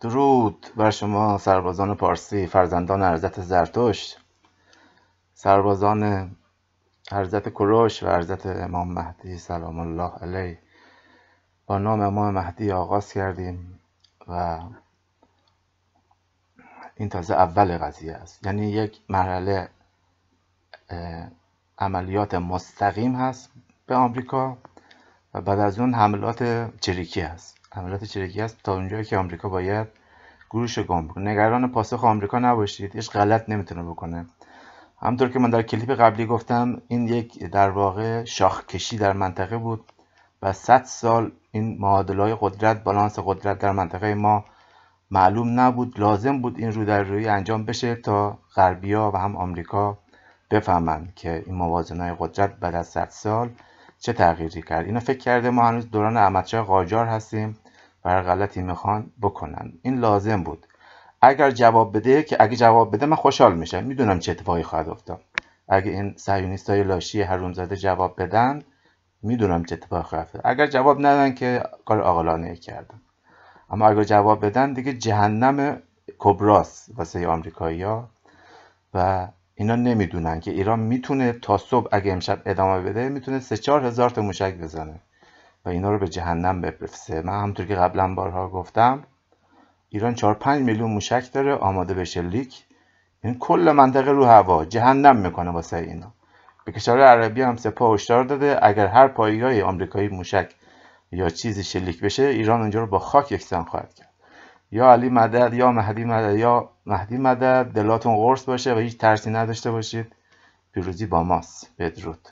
درود بر شما سربازان پارسی فرزندان عرضت زرتشت سربازان عرضت کروش و عرضت امام مهدی سلام الله علیه با نام امام مهدی آغاز کردیم و این تازه اول قضیه است یعنی یک مرحله عملیات مستقیم هست به آمریکا و بعد از اون حملات چریکی هست عملیات چریکی است تا اونجایی که آمریکا باید گروش گم بکنه نگران پاسخ آمریکا نباشید هیچ غلط نمیتونه بکنه همطور که من در کلیپ قبلی گفتم این یک در واقع شاخ کشی در منطقه بود و 100 سال این معادله های قدرت بالانس قدرت در منطقه ما معلوم نبود لازم بود این رو در روی انجام بشه تا غربیا و هم آمریکا بفهمند که این موازنه قدرت بعد از 100 سال چه تغییری کرد اینا فکر کرده ما هنوز دوران احمدشاه قاجار هستیم و هر غلطی میخوان بکنن این لازم بود اگر جواب بده که اگه جواب بده من خوشحال میشم میدونم چه اتفاقی خواهد افتاد اگه این های لاشی زده جواب بدن میدونم چه اتفاقی خواهد افتاد اگر جواب ندن که کار عاقلانه کردم اما اگر جواب بدن دیگه جهنم کبراس واسه آمریکایی‌ها و اینا نمیدونن که ایران میتونه تا صبح اگه امشب ادامه بده میتونه سه چهار هزار تا موشک بزنه و اینا رو به جهنم بفرسته من همونطور که قبلا بارها گفتم ایران 4 پنج میلیون موشک داره آماده به شلیک این یعنی کل منطقه رو هوا جهنم میکنه واسه اینا به کشور عربی هم سپاه هشدار داده اگر هر پایگاه آمریکایی موشک یا چیزی شلیک بشه ایران اونجا رو با خاک یکسان خواهد کرد یا علی مدد یا مهدی مدد یا مهدی مدد دلاتون قرص باشه و هیچ ترسی نداشته باشید پیروزی با ماست بدرود